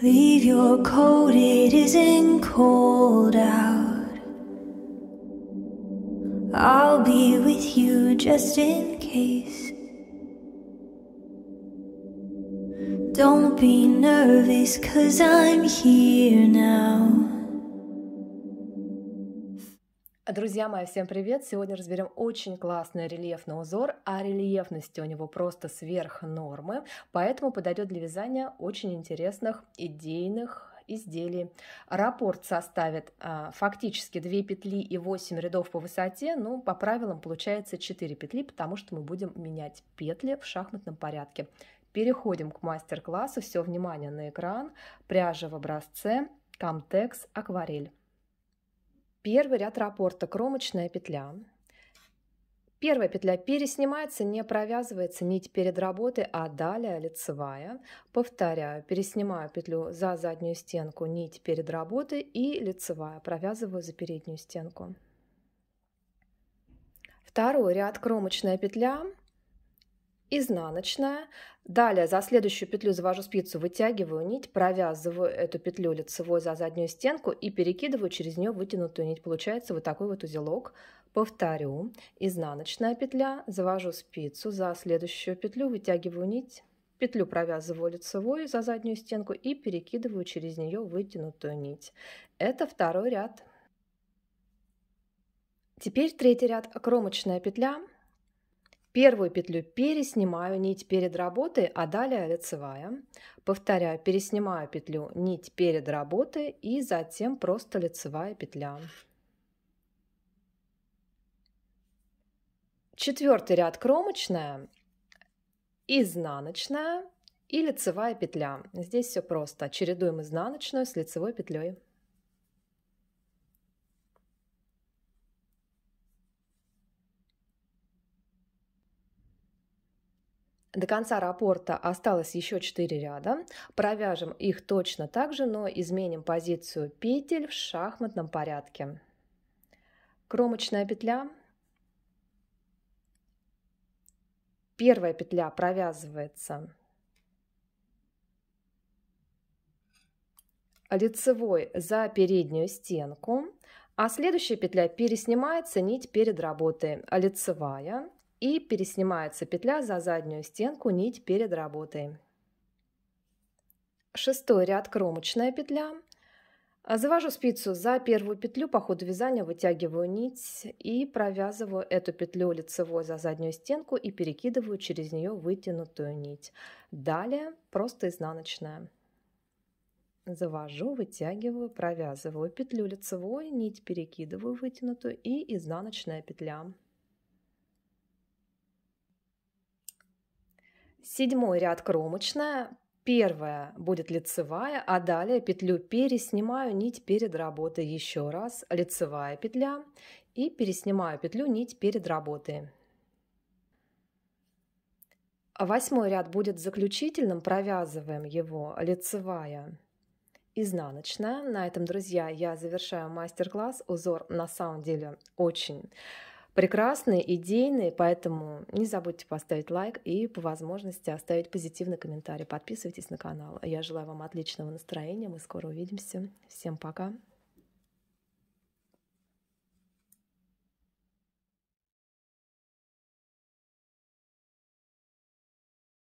Leave your coat, it isn't cold out. I'll be with you just in case. Don't be nervous, cause I'm here now. Друзья мои, всем привет! Сегодня разберем очень классный рельефный узор, а рельефности у него просто сверх нормы, поэтому подойдет для вязания очень интересных идейных изделий. Раппорт составит а, фактически 2 петли и 8 рядов по высоте, ну, по правилам получается 4 петли, потому что мы будем менять петли в шахматном порядке. Переходим к мастер-классу, все внимание на экран, пряжа в образце, Камтекс акварель. Первый ряд раппорта – кромочная петля. Первая петля переснимается, не провязывается нить перед работой, а далее лицевая. Повторяю, переснимаю петлю за заднюю стенку, нить перед работой и лицевая, провязываю за переднюю стенку. Второй ряд кромочная петля, изнаночная. Далее за следующую петлю завожу спицу, вытягиваю нить, провязываю эту петлю лицевой за заднюю стенку и перекидываю через нее вытянутую нить. Получается вот такой вот узелок. Повторю. Изнаночная петля, завожу спицу за следующую петлю, вытягиваю нить. Петлю провязываю лицевой за заднюю стенку и перекидываю через нее вытянутую нить. Это второй ряд. Теперь третий ряд кромочная петля Первую петлю переснимаю нить перед работой, а далее лицевая. Повторяю, переснимаю петлю нить перед работой и затем просто лицевая петля. Четвертый ряд кромочная, изнаночная и лицевая петля. Здесь все просто. Чередуем изнаночную с лицевой петлей. До конца раппорта осталось еще 4 ряда. Провяжем их точно так же, но изменим позицию петель в шахматном порядке. Кромочная петля. Первая петля провязывается лицевой за переднюю стенку, а следующая петля переснимается нить перед работой, лицевая, и переснимается петля за заднюю стенку нить перед работой. Шестой ряд кромочная петля. Завожу спицу за первую петлю по ходу вязания, вытягиваю нить и провязываю эту петлю лицевой за заднюю стенку и перекидываю через нее вытянутую нить. Далее просто изнаночная. Завожу, вытягиваю, провязываю петлю лицевой, нить перекидываю вытянутую и изнаночная петля. седьмой ряд кромочная, первая будет лицевая, а далее петлю переснимаю нить перед работой еще раз, лицевая петля и переснимаю петлю нить перед работой. Восьмой ряд будет заключительным, провязываем его лицевая, изнаночная. На этом, друзья, я завершаю мастер-класс. Узор на самом деле очень прекрасные, идейные, поэтому не забудьте поставить лайк и по возможности оставить позитивный комментарий. Подписывайтесь на канал. Я желаю вам отличного настроения. Мы скоро увидимся. Всем пока.